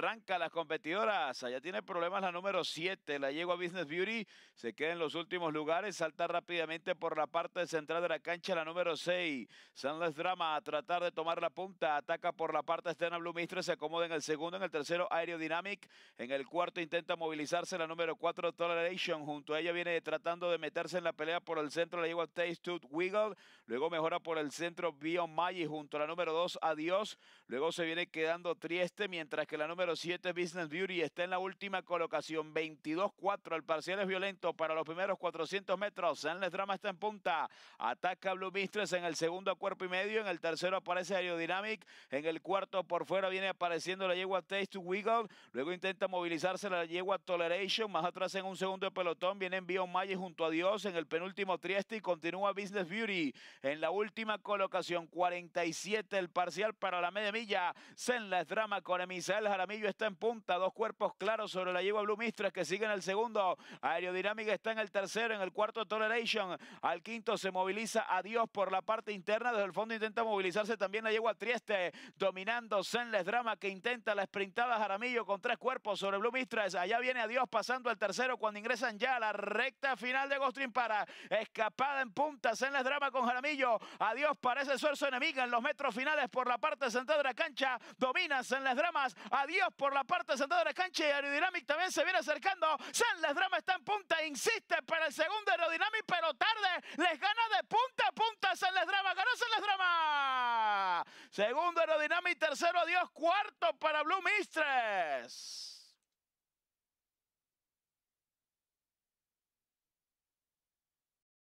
arranca las competidoras. Allá tiene problemas la número 7. La yegua Business Beauty se queda en los últimos lugares. Salta rápidamente por la parte central de la cancha la número 6. Sunless Drama a tratar de tomar la punta. Ataca por la parte externa Blue Mistress. Se acomoda en el segundo. En el tercero Aerodynamic. En el cuarto intenta movilizarse la número 4 Toleration. Junto a ella viene tratando de meterse en la pelea por el centro. La yegua Taste Tooth Wiggle. Luego mejora por el centro Beyond Magic. Junto a la número 2 Adiós. Luego se viene quedando Trieste. Mientras que la número 7, Business Beauty, está en la última colocación, 22-4. El parcial es violento para los primeros 400 metros. Sanles Drama está en punta. Ataca Blue Mistress en el segundo cuerpo y medio. En el tercero aparece Aerodynamic. En el cuarto por fuera viene apareciendo la yegua Taste to Wiggle. Luego intenta movilizarse la yegua Toleration. Más atrás en un segundo de pelotón viene Envío Maye junto a Dios. En el penúltimo Trieste y continúa Business Beauty. En la última colocación, 47 el parcial para la media milla. Senles Drama con Emisael Jaramillo está en punta, dos cuerpos claros sobre la yegua Blue que sigue en el segundo. Aerodinámica está en el tercero, en el cuarto Toleration. Al quinto se moviliza Adiós por la parte interna. Desde el fondo intenta movilizarse también la yegua Trieste, dominando Senles Drama que intenta la sprintada Jaramillo con tres cuerpos sobre Blue Allá viene Adiós pasando al tercero cuando ingresan ya a la recta final de Gostrin para escapada en punta. Senles Drama con Jaramillo. Adiós parece ser su enemiga en los metros finales por la parte central de la cancha. Domina Senles Dramas. Adiós por la parte sentada de la cancha y Aerodynamic también se viene acercando. les Drama está en punta, insiste para el segundo Aerodynamic, pero tarde. Les gana de punta a punta las Drama. Ganó las Drama. Segundo Aerodynamic, tercero adiós, cuarto para Blue Mistress.